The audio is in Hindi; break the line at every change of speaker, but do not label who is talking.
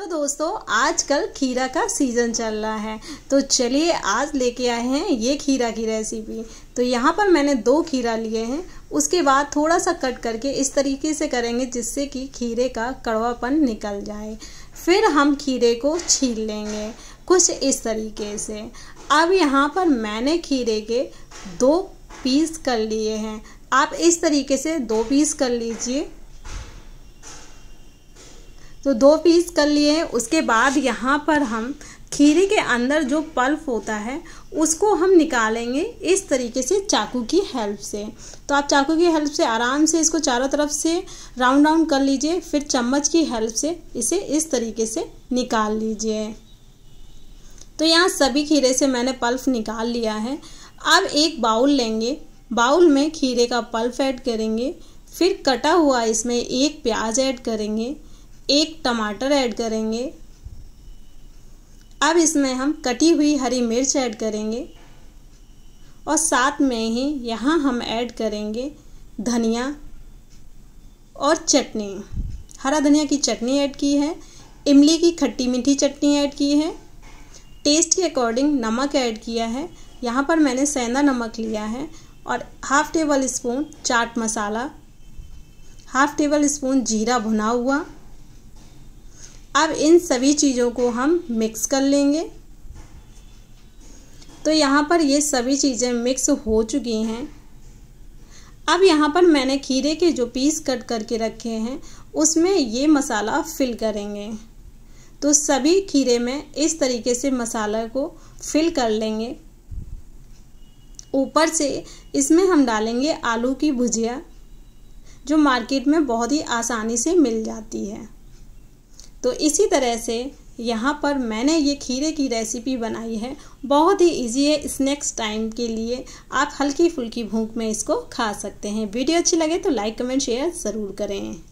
तो दोस्तों आजकल खीरा का सीज़न चल रहा है तो चलिए आज लेके आए हैं ये खीरा की रेसिपी तो यहाँ पर मैंने दो खीरा लिए हैं उसके बाद थोड़ा सा कट करके इस तरीके से करेंगे जिससे कि खीरे का कड़वापन निकल जाए फिर हम खीरे को छील लेंगे कुछ इस तरीके से अब यहाँ पर मैंने खीरे के दो पीस कर लिए हैं आप इस तरीके से दो पीस कर लीजिए तो दो पीस कर लिए उसके बाद यहाँ पर हम खीरे के अंदर जो पल्फ होता है उसको हम निकालेंगे इस तरीके से चाकू की हेल्प से तो आप चाकू की हेल्प से आराम से इसको चारों तरफ से राउंड राउंड कर लीजिए फिर चम्मच की हेल्प से इसे इस तरीके से निकाल लीजिए तो यहाँ सभी खीरे से मैंने पल्फ निकाल लिया है अब एक बाउल लेंगे बाउल में खीरे का पल्फ ऐड करेंगे फिर कटा हुआ इसमें एक प्याज ऐड करेंगे एक टमाटर ऐड करेंगे अब इसमें हम कटी हुई हरी मिर्च ऐड करेंगे और साथ में ही यहाँ हम ऐड करेंगे धनिया और चटनी हरा धनिया की चटनी ऐड की है इमली की खट्टी मीठी चटनी ऐड की है टेस्ट के अकॉर्डिंग नमक ऐड किया है यहाँ पर मैंने सेंधा नमक लिया है और half tablespoon chaat masala half tablespoon जीरा भुना हुआ अब इन सभी चीज़ों को हम मिक्स कर लेंगे तो यहाँ पर ये सभी चीज़ें मिक्स हो चुकी हैं अब यहाँ पर मैंने खीरे के जो पीस कट करके रखे हैं उसमें ये मसाला फिल करेंगे तो सभी खीरे में इस तरीके से मसाला को फिल कर लेंगे ऊपर से इसमें हम डालेंगे आलू की भुजिया जो मार्केट में बहुत ही आसानी से मिल जाती है तो इसी तरह से यहाँ पर मैंने ये खीरे की रेसिपी बनाई है बहुत ही इजी है स्नैक्स टाइम के लिए आप हल्की फुल्की भूख में इसको खा सकते हैं वीडियो अच्छी लगे तो लाइक कमेंट शेयर ज़रूर करें